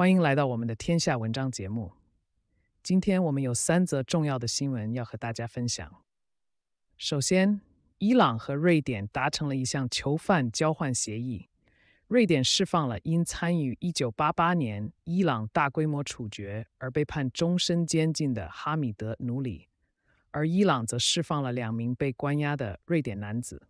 欢迎来到我们的天下文章节目。今天我们有三则重要的新闻要和大家分享。首先，伊朗和瑞典达成了一项囚犯交换协议，瑞典释放了因参与一九八八年伊朗大规模处决而被判终身监禁的哈米德·努里，而伊朗则释放了两名被关押的瑞典男子。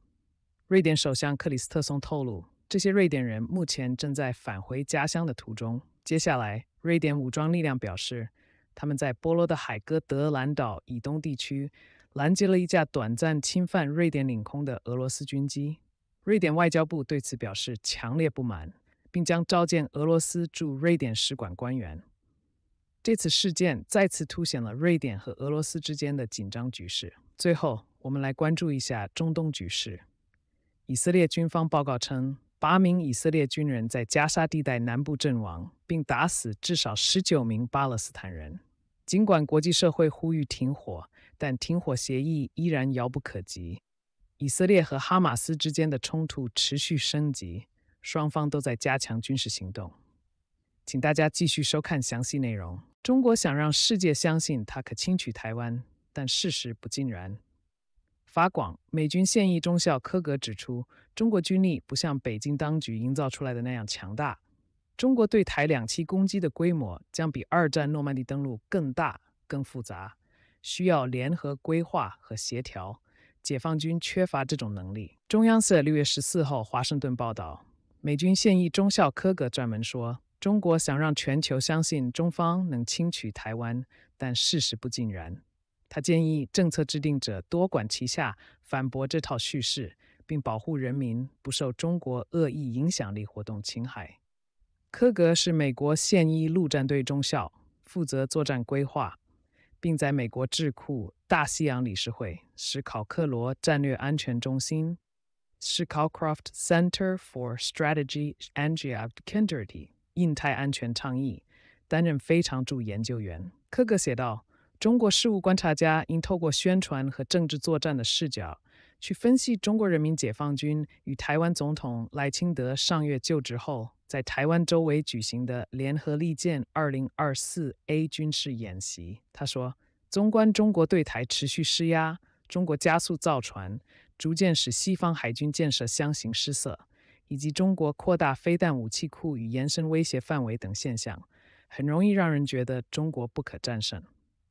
瑞典首相克里斯特松透露，这些瑞典人目前正在返回家乡的途中。接下来，瑞典武装力量表示，他们在波罗的海哥德兰岛以东地区拦截了一架短暂侵犯瑞典领空的俄罗斯军机。瑞典外交部对此表示强烈不满，并将召见俄罗斯驻瑞典使馆官员。这次事件再次凸显了瑞典和俄罗斯之间的紧张局势。最后，我们来关注一下中东局势。以色列军方报告称。八名以色列军人在加沙地带南部阵亡，并打死至少十九名巴勒斯坦人。尽管国际社会呼吁停火，但停火协议依然遥不可及。以色列和哈马斯之间的冲突持续升级，双方都在加强军事行动。请大家继续收看详细内容。中国想让世界相信它可轻取台湾，但事实不尽然。法广，美军现役中校科格指出，中国军力不像北京当局营造出来的那样强大。中国对台两栖攻击的规模将比二战诺曼底登陆更大、更复杂，需要联合规划和协调。解放军缺乏这种能力。中央社六月十四号华盛顿报道，美军现役中校科格专门说，中国想让全球相信中方能轻取台湾，但事实不尽然。他建议政策制定者多管齐下反驳这套叙事，并保护人民不受中国恶意影响力活动侵害。科格是美国现役陆战队中校，负责作战规划，并在美国智库大西洋理事会、史考克罗战略安全中心（史考克 s c o w c r o f t Center for Strategy and g e c u r i t y 印太安全倡议担任非常驻研究员。科格写道。中国事务观察家应透过宣传和政治作战的视角去分析中国人民解放军与台湾总统赖清德上月就职后，在台湾周围举行的联合利剑二零二四 A 军事演习。他说：“纵观中国对台持续施压、中国加速造船、逐渐使西方海军建设相形失色，以及中国扩大飞弹武器库与延伸威胁范围等现象，很容易让人觉得中国不可战胜。”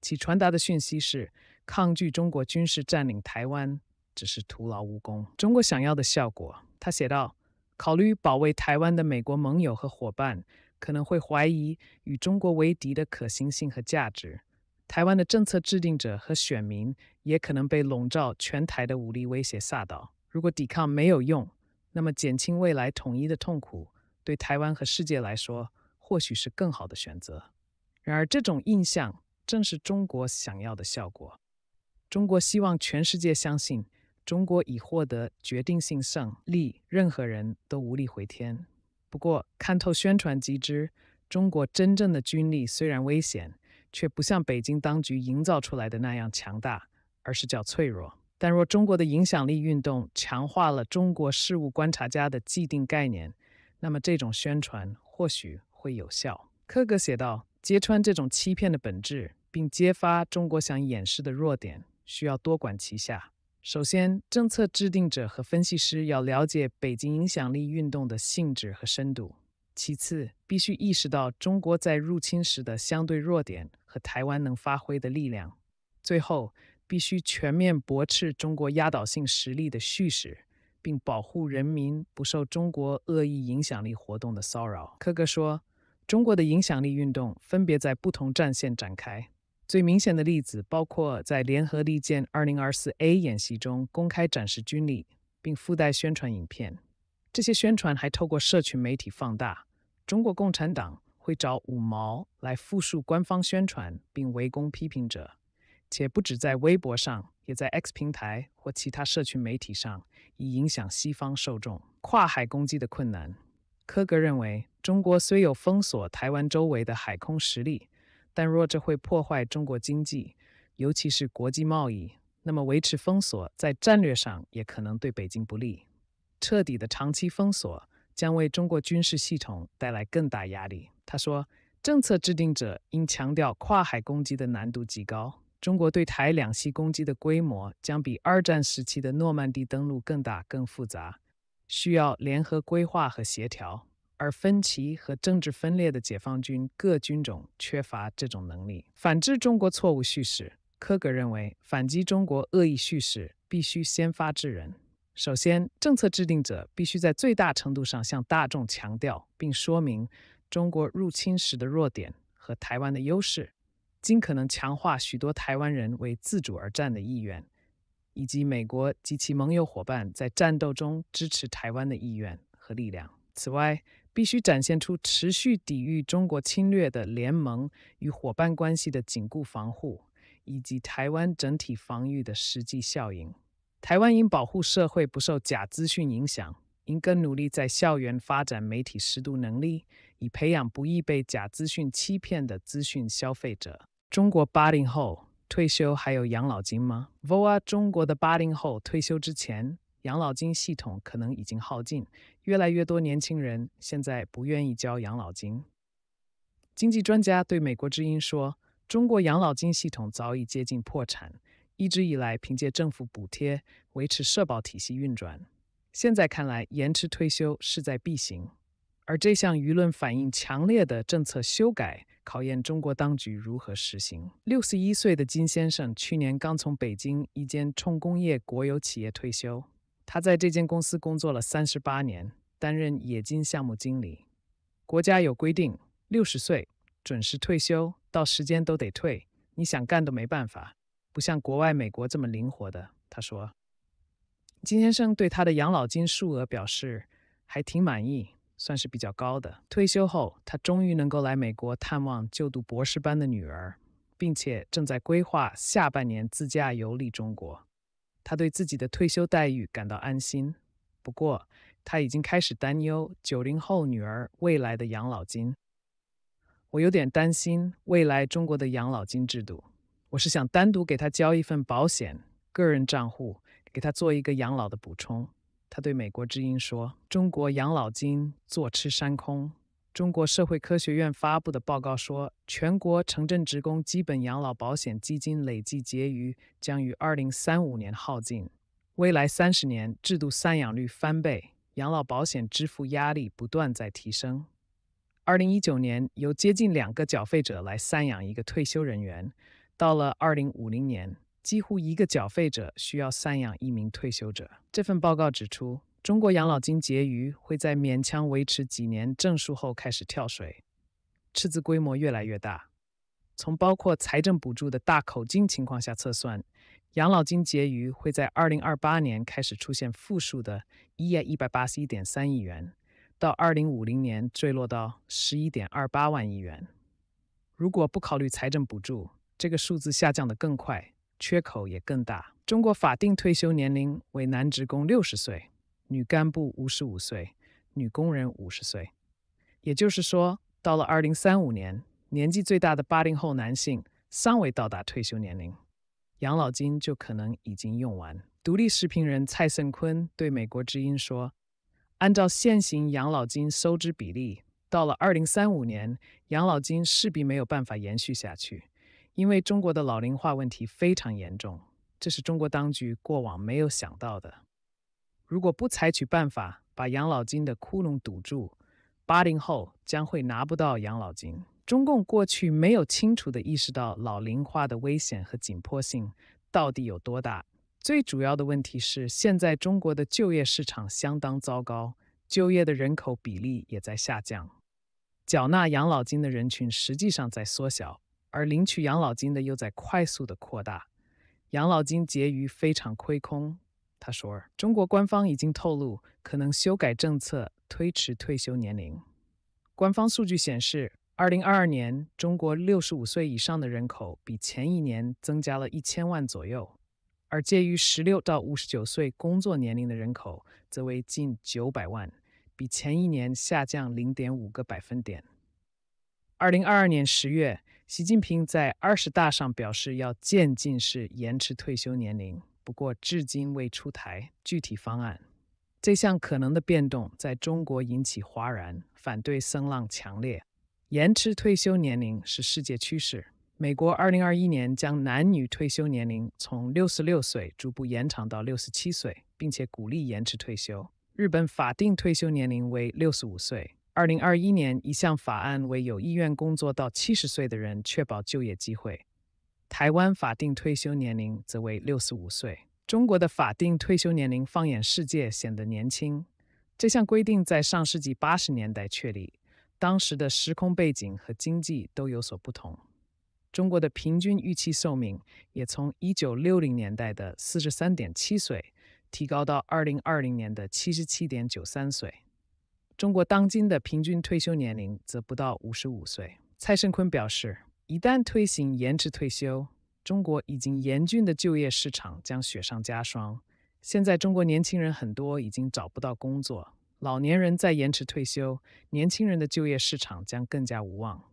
其传达的讯息是：抗拒中国军事占领台湾只是徒劳无功。中国想要的效果，他写道：“考虑保卫台湾的美国盟友和伙伴可能会怀疑与中国为敌的可行性和价值。台湾的政策制定者和选民也可能被笼罩全台的武力威胁吓倒。如果抵抗没有用，那么减轻未来统一的痛苦，对台湾和世界来说或许是更好的选择。”然而，这种印象。正是中国想要的效果。中国希望全世界相信，中国已获得决定性胜利，任何人都无力回天。不过，看透宣传机制，中国真正的军力虽然危险，却不像北京当局营造出来的那样强大，而是较脆弱。但若中国的影响力运动强化了中国事务观察家的既定概念，那么这种宣传或许会有效。科格写道：“揭穿这种欺骗的本质。”并揭发中国想掩饰的弱点，需要多管齐下。首先，政策制定者和分析师要了解北京影响力运动的性质和深度；其次，必须意识到中国在入侵时的相对弱点和台湾能发挥的力量；最后，必须全面驳斥中国压倒性实力的叙事，并保护人民不受中国恶意影响力活动的骚扰。科哥说：“中国的影响力运动分别在不同战线展开。”最明显的例子包括在联合利剑二零二四 A 演习中公开展示军力，并附带宣传影片。这些宣传还透过社群媒体放大。中国共产党会找五毛来复述官方宣传，并围攻批评者，且不止在微博上，也在 X 平台或其他社群媒体上，以影响西方受众。跨海攻击的困难，科格认为，中国虽有封锁台湾周围的海空实力。但若这会破坏中国经济，尤其是国际贸易，那么维持封锁在战略上也可能对北京不利。彻底的长期封锁将为中国军事系统带来更大压力。他说，政策制定者应强调跨海攻击的难度极高。中国对台两栖攻击的规模将比二战时期的诺曼底登陆更大、更复杂，需要联合规划和协调。而分歧和政治分裂的解放军各军种缺乏这种能力。反之，中国错误叙事，科格认为反击中国恶意叙事必须先发制人。首先，政策制定者必须在最大程度上向大众强调并说明中国入侵时的弱点和台湾的优势，尽可能强化许多台湾人为自主而战的意愿，以及美国及其盟友伙伴在战斗中支持台湾的意愿和力量。此外，必须展现出持续抵御中国侵略的联盟与伙伴关系的紧固防护，以及台湾整体防御的实际效应。台湾应保护社会不受假资讯影响，应更努力在校园发展媒体识读能力，以培养不易被假资讯欺骗的资讯消费者。中国八零后退休还有养老金吗？v o a 中国的八零后退休之前，养老金系统可能已经耗尽。越来越多年轻人现在不愿意交养老金。经济专家对《美国之音》说：“中国养老金系统早已接近破产，一直以来凭借政府补贴维持社保体系运转。现在看来，延迟退休势在必行。而这项舆论反映强烈的政策修改，考验中国当局如何实行。”六十一岁的金先生去年刚从北京一间重工业国有企业退休，他在这间公司工作了三十八年。担任冶金项目经理，国家有规定，六十岁准时退休，到时间都得退，你想干都没办法，不像国外美国这么灵活的。他说，金先生对他的养老金数额表示还挺满意，算是比较高的。退休后，他终于能够来美国探望就读博士班的女儿，并且正在规划下半年自驾游历中国。他对自己的退休待遇感到安心，不过。他已经开始担忧九零后女儿未来的养老金。我有点担心未来中国的养老金制度。我是想单独给她交一份保险，个人账户给她做一个养老的补充。他对美国之音说：“中国养老金坐吃山空。”中国社会科学院发布的报告说，全国城镇职工基本养老保险基金累计结余将于二零三五年耗尽，未来三十年制度赡养率翻倍。养老保险支付压力不断在提升。二零一九年，有接近两个缴费者来赡养一个退休人员，到了二零五零年，几乎一个缴费者需要赡养一名退休者。这份报告指出，中国养老金结余会在勉强维持几年正数后开始跳水，赤字规模越来越大。从包括财政补助的大口径情况下测算。养老金结余会在二零二八年开始出现负数的，一一百八十一点三亿元，到二零五零年坠落到十一点二八万亿元。如果不考虑财政补助，这个数字下降的更快，缺口也更大。中国法定退休年龄为男职工六十岁，女干部五十五岁，女工人五十岁。也就是说，到了二零三五年，年纪最大的八零后男性尚未到达退休年龄。养老金就可能已经用完。独立视频人蔡胜坤对《美国之音》说：“按照现行养老金收支比例，到了二零三五年，养老金势必没有办法延续下去，因为中国的老龄化问题非常严重，这是中国当局过往没有想到的。如果不采取办法把养老金的窟窿堵住，八零后将会拿不到养老金。”中共过去没有清楚地意识到老龄化的危险和紧迫性到底有多大。最主要的问题是，现在中国的就业市场相当糟糕，就业的人口比例也在下降，缴纳养老金的人群实际上在缩小，而领取养老金的又在快速地扩大，养老金结余非常亏空。他说，中国官方已经透露可能修改政策，推迟退休年龄。官方数据显示。二零二二年，中国六十五岁以上的人口比前一年增加了一千万左右，而介于十六到五十九岁工作年龄的人口则为近九百万，比前一年下降零点五个百分点。二零二二年十月，习近平在二十大上表示要渐进式延迟退休年龄，不过至今未出台具体方案。这项可能的变动在中国引起哗然，反对声浪强烈。延迟退休年龄是世界趋势。美国2021年将男女退休年龄从66岁逐步延长到67岁，并且鼓励延迟退休。日本法定退休年龄为65岁，2021年一项法案为有意愿工作到70岁的人确保就业机会。台湾法定退休年龄则为65岁。中国的法定退休年龄放眼世界显得年轻。这项规定在上世纪80年代确立。当时的时空背景和经济都有所不同，中国的平均预期寿命也从1960年代的43.7岁提高到2020年的77.93岁。中国当今的平均退休年龄则不到55岁。蔡胜坤表示，一旦推行延迟退休，中国已经严峻的就业市场将雪上加霜。现在中国年轻人很多已经找不到工作。老年人在延迟退休，年轻人的就业市场将更加无望。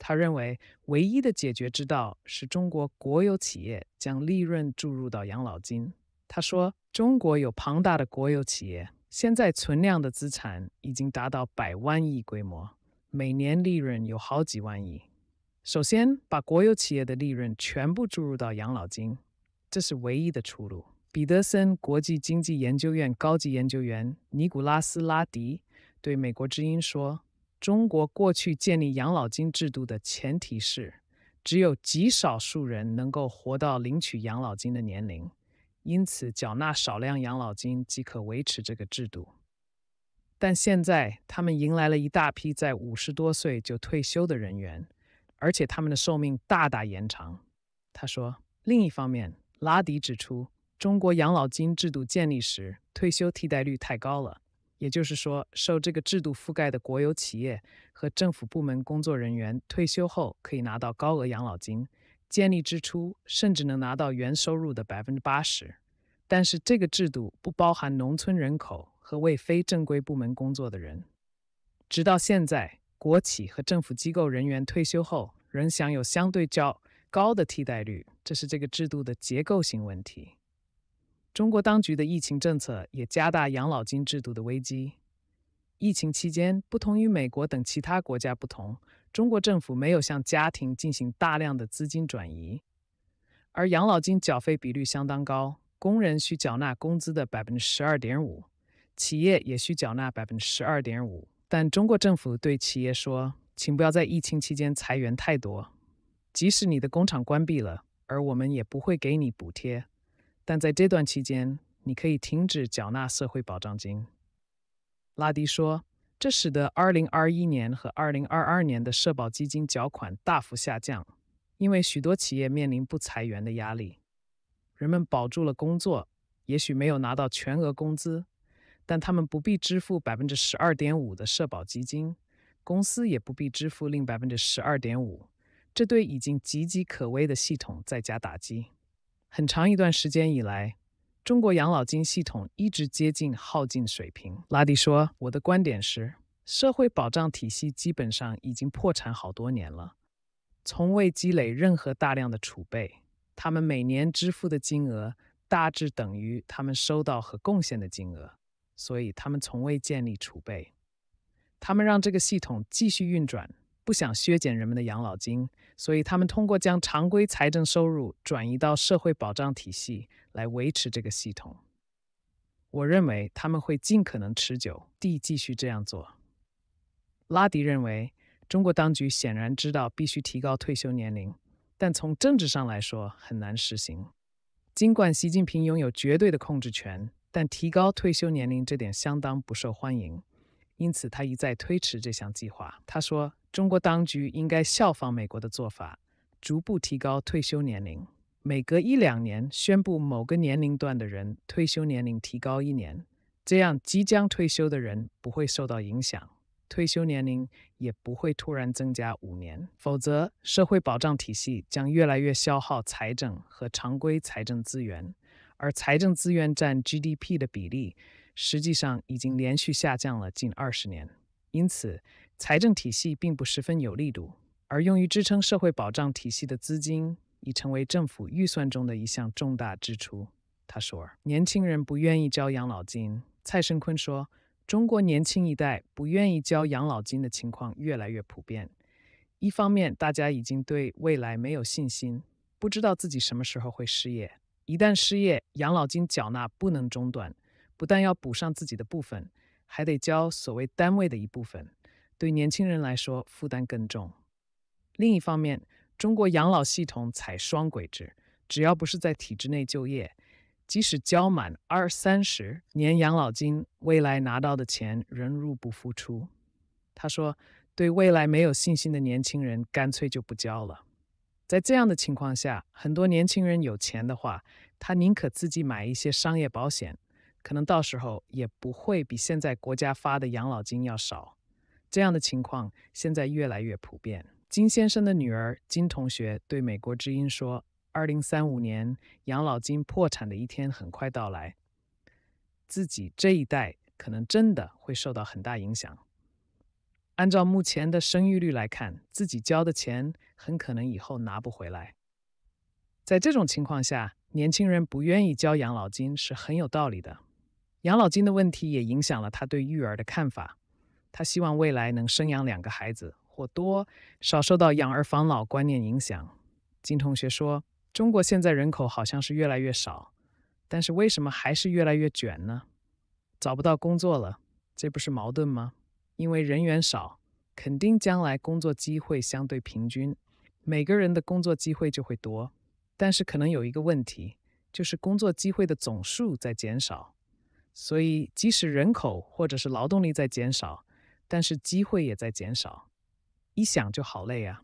他认为，唯一的解决之道是中国国有企业将利润注入到养老金。他说，中国有庞大的国有企业，现在存量的资产已经达到百万亿规模，每年利润有好几万亿。首先，把国有企业的利润全部注入到养老金，这是唯一的出路。彼得森国际经济研究院高级研究员尼古拉斯·拉迪对《美国之音》说：“中国过去建立养老金制度的前提是，只有极少数人能够活到领取养老金的年龄，因此缴纳少量养老金即可维持这个制度。但现在他们迎来了一大批在五十多岁就退休的人员，而且他们的寿命大大延长。”他说。另一方面，拉迪指出。中国养老金制度建立时，退休替代率太高了。也就是说，受这个制度覆盖的国有企业和政府部门工作人员退休后可以拿到高额养老金，建立之初甚至能拿到原收入的百分之八十。但是，这个制度不包含农村人口和为非正规部门工作的人。直到现在，国企和政府机构人员退休后仍享有相对较高的替代率，这是这个制度的结构性问题。中国当局的疫情政策也加大养老金制度的危机。疫情期间，不同于美国等其他国家不同，中国政府没有向家庭进行大量的资金转移，而养老金缴费比率相当高，工人需缴纳工资的百分之十二点五，企业也需缴纳百分之十二点五。但中国政府对企业说，请不要在疫情期间裁员太多，即使你的工厂关闭了，而我们也不会给你补贴。但在这段期间，你可以停止缴纳社会保障金，拉迪说，这使得2021年和2022年的社保基金缴款大幅下降，因为许多企业面临不裁员的压力，人们保住了工作，也许没有拿到全额工资，但他们不必支付百分之十二点五的社保基金，公司也不必支付另百分之十二点五，这对已经岌岌可危的系统再加打击。很长一段时间以来，中国养老金系统一直接近耗尽水平。拉蒂说：“我的观点是，社会保障体系基本上已经破产好多年了，从未积累任何大量的储备。他们每年支付的金额大致等于他们收到和贡献的金额，所以他们从未建立储备。他们让这个系统继续运转。”不想削减人们的养老金，所以他们通过将常规财政收入转移到社会保障体系来维持这个系统。我认为他们会尽可能持久地继续这样做。拉迪认为，中国当局显然知道必须提高退休年龄，但从政治上来说很难实行。尽管习近平拥有绝对的控制权，但提高退休年龄这点相当不受欢迎，因此他一再推迟这项计划。他说。中国当局应该效仿美国的做法，逐步提高退休年龄，每隔一两年宣布某个年龄段的人退休年龄提高一年，这样即将退休的人不会受到影响，退休年龄也不会突然增加五年，否则社会保障体系将越来越消耗财政和常规财政资源，而财政资源占 GDP 的比例实际上已经连续下降了近二十年，因此。财政体系并不十分有力度，而用于支撑社会保障体系的资金已成为政府预算中的一项重大支出。他说：“年轻人不愿意交养老金。”蔡胜坤说：“中国年轻一代不愿意交养老金的情况越来越普遍。一方面，大家已经对未来没有信心，不知道自己什么时候会失业；一旦失业，养老金缴纳不能中断，不但要补上自己的部分，还得交所谓单位的一部分。”对年轻人来说负担更重。另一方面，中国养老系统采双轨制，只要不是在体制内就业，即使交满二三十年养老金，未来拿到的钱仍入不敷出。他说：“对未来没有信心的年轻人，干脆就不交了。在这样的情况下，很多年轻人有钱的话，他宁可自己买一些商业保险，可能到时候也不会比现在国家发的养老金要少。”这样的情况现在越来越普遍。金先生的女儿金同学对《美国之音》说：“2035 年养老金破产的一天很快到来，自己这一代可能真的会受到很大影响。按照目前的生育率来看，自己交的钱很可能以后拿不回来。在这种情况下，年轻人不愿意交养老金是很有道理的。养老金的问题也影响了他对育儿的看法。”他希望未来能生养两个孩子或多少，受到养儿防老观念影响。金同学说：“中国现在人口好像是越来越少，但是为什么还是越来越卷呢？找不到工作了，这不是矛盾吗？因为人员少，肯定将来工作机会相对平均，每个人的工作机会就会多。但是可能有一个问题，就是工作机会的总数在减少，所以即使人口或者是劳动力在减少。”但是机会也在减少，一想就好累啊！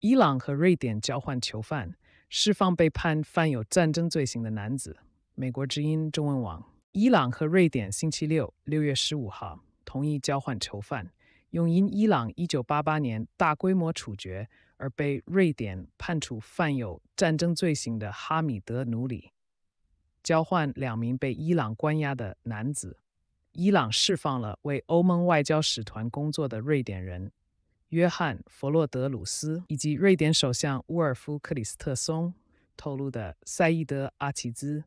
伊朗和瑞典交换囚犯，释放被判犯有战争罪行的男子。美国之音中文网：伊朗和瑞典星期六（六月十五号）同意交换囚犯，用因伊朗一九八八年大规模处决而被瑞典判处犯有战争罪行的哈米德·努里，交换两名被伊朗关押的男子。伊朗释放了为欧盟外交使团工作的瑞典人约翰·弗洛德鲁斯，以及瑞典首相乌尔夫·克里斯特松透露的赛义德·阿齐兹。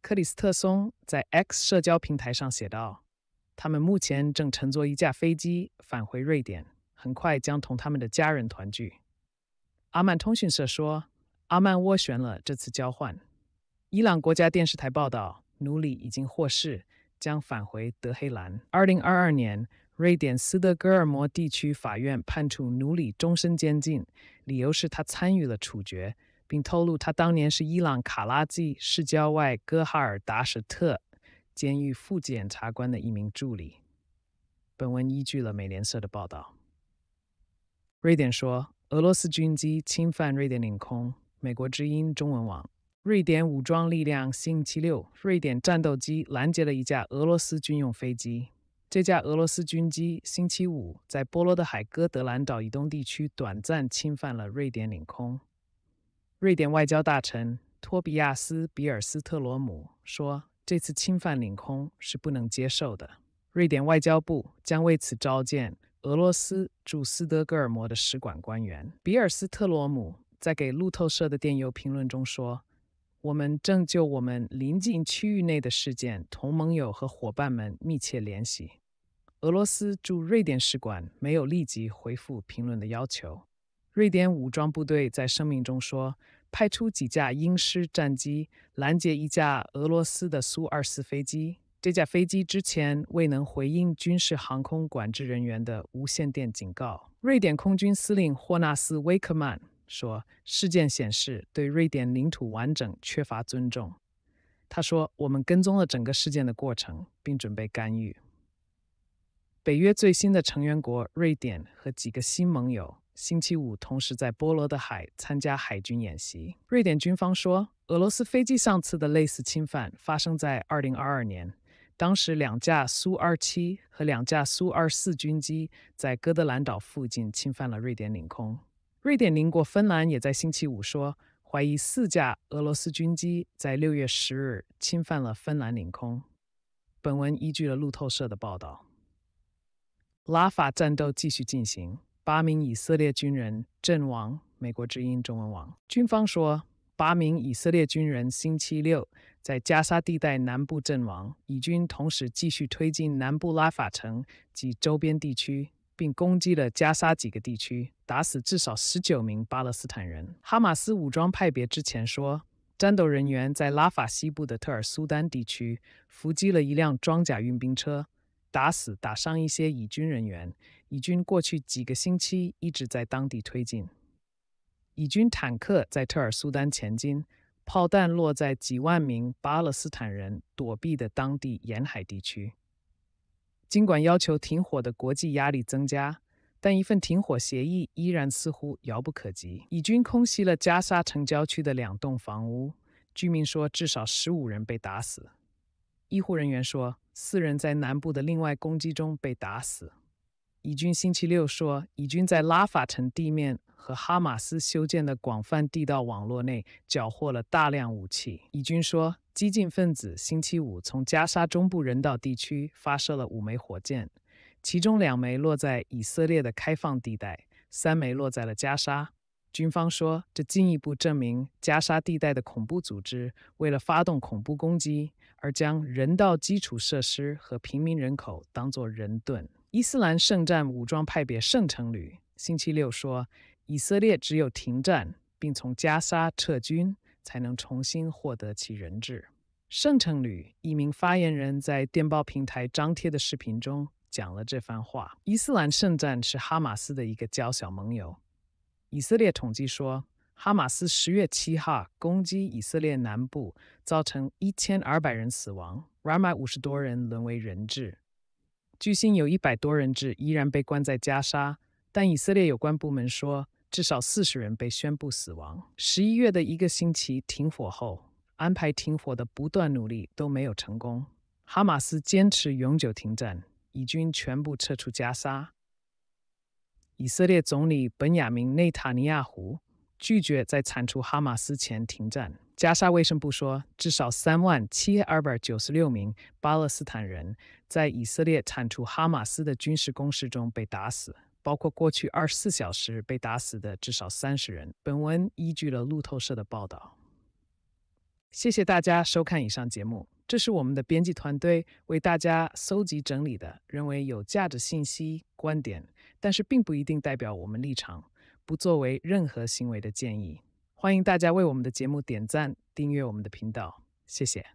克里斯特松在 X 社交平台上写道：“他们目前正乘坐一架飞机返回瑞典，很快将同他们的家人团聚。”阿曼通讯社说，阿曼斡旋了这次交换。伊朗国家电视台报道，努里已经获释。将返回德黑兰。二零二二年，瑞典斯德哥尔摩地区法院判处努里终身监禁，理由是他参与了处决，并透露他当年是伊朗卡拉季市郊外戈哈尔达什特监狱副检察官的一名助理。本文依据了美联社的报道。瑞典说，俄罗斯军机侵犯瑞典领空。美国之音中文网。瑞典武装力量星期六，瑞典战斗机拦截了一架俄罗斯军用飞机。这架俄罗斯军机星期五在波罗的海哥德兰岛以东地区短暂侵犯了瑞典领空。瑞典外交大臣托比亚斯·比尔斯特罗姆说，这次侵犯领空是不能接受的。瑞典外交部将为此召见俄罗斯驻斯德哥尔摩的使馆官员。比尔斯特罗姆在给路透社的电邮评论中说。我们正就我们邻近区域内的事件同盟友和伙伴们密切联系。俄罗斯驻瑞典使馆没有立即回复评论的要求。瑞典武装部队在声明中说，派出几架英式战机拦截一架俄罗斯的苏 -24 飞机。这架飞机之前未能回应军事航空管制人员的无线电警告。瑞典空军司令霍纳斯·威克曼。说事件显示对瑞典领土完整缺乏尊重。他说：“我们跟踪了整个事件的过程，并准备干预。”北约最新的成员国瑞典和几个新盟友星期五同时在波罗的海参加海军演习。瑞典军方说，俄罗斯飞机上次的类似侵犯发生在2022年，当时两架苏 -27 和两架苏 -24 军机在哥德兰岛附近侵犯了瑞典领空。瑞典邻国芬兰也在星期五说，怀疑四架俄罗斯军机在六月十日侵犯了芬兰领空。本文依据了路透社的报道。拉法战斗继续进行，八名以色列军人阵亡。美国之音中文网：军方说，八名以色列军人星期六在加沙地带南部阵亡。以军同时继续推进南部拉法城及周边地区。并攻击了加沙几个地区，打死至少十九名巴勒斯坦人。哈马斯武装派别之前说，战斗人员在拉法西部的特尔苏丹地区伏击了一辆装甲运兵车，打死打伤一些以军人员。以军过去几个星期一直在当地推进，以军坦克在特尔苏丹前进，炮弹落在几万名巴勒斯坦人躲避的当地沿海地区。尽管要求停火的国际压力增加，但一份停火协议依然似乎遥不可及。以军空袭了加沙城郊区的两栋房屋，居民说至少十五人被打死。医护人员说四人在南部的另外攻击中被打死。以军星期六说，以军在拉法城地面和哈马斯修建的广泛地道网络内缴获了大量武器。以军说。激进分子星期五从加沙中部人道地区发射了五枚火箭，其中两枚落在以色列的开放地带，三枚落在了加沙。军方说，这进一步证明加沙地带的恐怖组织为了发动恐怖攻击，而将人道基础设施和平民人口当作人盾。伊斯兰圣战武装派别圣城旅星期六说，以色列只有停战并从加沙撤军。才能重新获得其人质。圣城旅一名发言人，在电报平台张贴的视频中讲了这番话。伊斯兰圣战是哈马斯的一个交小盟友。以色列统计说，哈马斯十月七号攻击以色列南部，造成一千二百人死亡，RAMA 五十多人沦为人质。据信有一百多人质依然被关在加沙，但以色列有关部门说。至少四十人被宣布死亡。十一月的一个星期停火后，安排停火的不断努力都没有成功。哈马斯坚持永久停战，以军全部撤出加沙。以色列总理本雅明·内塔尼亚胡拒绝在铲除哈马斯前停战。加沙卫生部说，至少三万七二百九十六名巴勒斯坦人在以色列铲除哈马斯的军事攻势中被打死。包括过去二十四小时被打死的至少三十人。本文依据了路透社的报道。谢谢大家收看以上节目，这是我们的编辑团队为大家搜集整理的，认为有价值信息、观点，但是并不一定代表我们立场，不作为任何行为的建议。欢迎大家为我们的节目点赞、订阅我们的频道，谢谢。